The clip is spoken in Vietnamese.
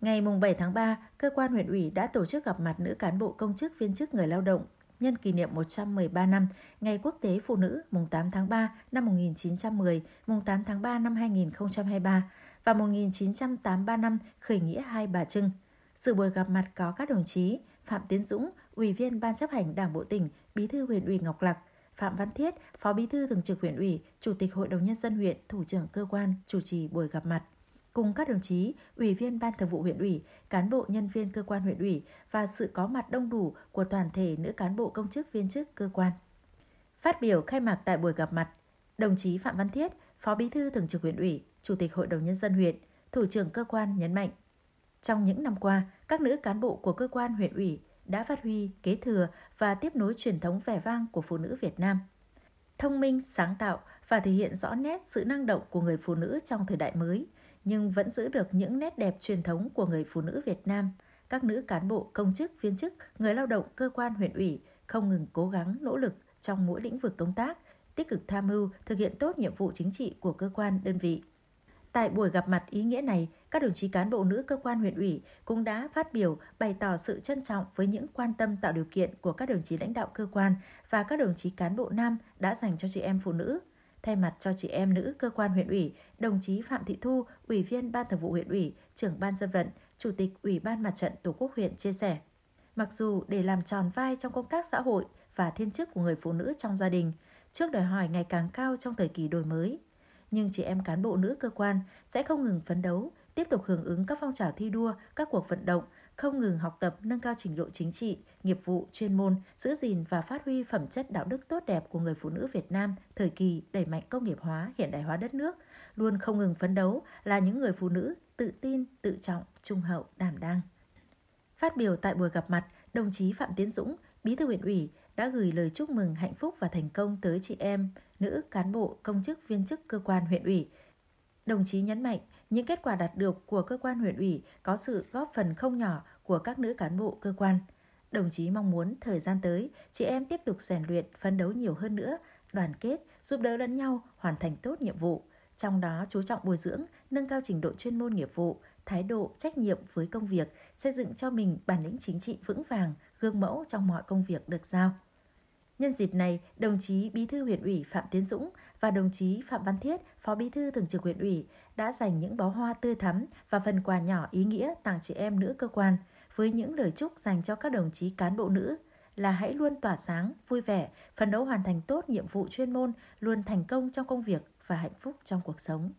Ngày 7 tháng 3, cơ quan huyện ủy đã tổ chức gặp mặt nữ cán bộ công chức viên chức người lao động nhân kỷ niệm 113 năm Ngày Quốc tế Phụ nữ mùng 8 tháng 3 năm 1910, mùng 8 tháng 3 năm 2023 và 1983 năm khởi nghĩa Hai Bà Trưng. Sự buổi gặp mặt có các đồng chí Phạm Tiến Dũng, Ủy viên Ban chấp hành Đảng Bộ tỉnh, Bí thư huyện ủy Ngọc Lặc, Phạm Văn Thiết, Phó Bí thư Thường trực huyện ủy, Chủ tịch Hội đồng Nhân dân huyện, Thủ trưởng cơ quan chủ trì buổi gặp mặt cùng các đồng chí, ủy viên Ban Thường vụ huyện ủy, cán bộ nhân viên cơ quan huyện ủy và sự có mặt đông đủ của toàn thể nữ cán bộ công chức viên chức cơ quan. Phát biểu khai mạc tại buổi gặp mặt, đồng chí Phạm Văn Thiết, Phó Bí thư Thường trực huyện ủy, Chủ tịch Hội đồng nhân dân huyện, Thủ trưởng cơ quan nhấn mạnh, trong những năm qua, các nữ cán bộ của cơ quan huyện ủy đã phát huy, kế thừa và tiếp nối truyền thống vẻ vang của phụ nữ Việt Nam. Thông minh, sáng tạo và thể hiện rõ nét sự năng động của người phụ nữ trong thời đại mới – nhưng vẫn giữ được những nét đẹp truyền thống của người phụ nữ Việt Nam. Các nữ cán bộ, công chức, viên chức, người lao động, cơ quan huyện ủy không ngừng cố gắng, nỗ lực trong mỗi lĩnh vực công tác, tích cực tham mưu, thực hiện tốt nhiệm vụ chính trị của cơ quan, đơn vị. Tại buổi gặp mặt ý nghĩa này, các đồng chí cán bộ nữ cơ quan huyện ủy cũng đã phát biểu bày tỏ sự trân trọng với những quan tâm tạo điều kiện của các đồng chí lãnh đạo cơ quan và các đồng chí cán bộ nam đã dành cho chị em phụ nữ. Thay mặt cho chị em nữ cơ quan huyện ủy, đồng chí Phạm Thị Thu, Ủy viên Ban Thường vụ huyện ủy, trưởng Ban dân vận, Chủ tịch Ủy ban Mặt trận Tổ quốc huyện chia sẻ. Mặc dù để làm tròn vai trong công tác xã hội và thiên chức của người phụ nữ trong gia đình, trước đòi hỏi ngày càng cao trong thời kỳ đổi mới, nhưng chị em cán bộ nữ cơ quan sẽ không ngừng phấn đấu, tiếp tục hưởng ứng các phong trào thi đua, các cuộc vận động, không ngừng học tập, nâng cao trình độ chính trị, nghiệp vụ, chuyên môn, giữ gìn và phát huy phẩm chất đạo đức tốt đẹp của người phụ nữ Việt Nam thời kỳ đẩy mạnh công nghiệp hóa, hiện đại hóa đất nước, luôn không ngừng phấn đấu là những người phụ nữ tự tin, tự trọng, trung hậu, đảm đang. Phát biểu tại buổi gặp mặt, đồng chí Phạm Tiến Dũng, Bí thư huyện ủy đã gửi lời chúc mừng hạnh phúc và thành công tới chị em, nữ cán bộ, công chức viên chức cơ quan huyện ủy, Đồng chí nhấn mạnh, những kết quả đạt được của cơ quan huyện ủy có sự góp phần không nhỏ của các nữ cán bộ cơ quan. Đồng chí mong muốn thời gian tới, chị em tiếp tục rèn luyện, phấn đấu nhiều hơn nữa, đoàn kết, giúp đỡ lẫn nhau, hoàn thành tốt nhiệm vụ. Trong đó chú trọng bồi dưỡng, nâng cao trình độ chuyên môn nghiệp vụ, thái độ, trách nhiệm với công việc, xây dựng cho mình bản lĩnh chính trị vững vàng, gương mẫu trong mọi công việc được giao. Nhân dịp này, đồng chí Bí thư huyện ủy Phạm Tiến Dũng và đồng chí Phạm Văn Thiết, Phó Bí thư Thường trực huyện ủy đã dành những bó hoa tươi thắm và phần quà nhỏ ý nghĩa tặng chị em nữ cơ quan với những lời chúc dành cho các đồng chí cán bộ nữ là hãy luôn tỏa sáng, vui vẻ, phấn đấu hoàn thành tốt nhiệm vụ chuyên môn, luôn thành công trong công việc và hạnh phúc trong cuộc sống.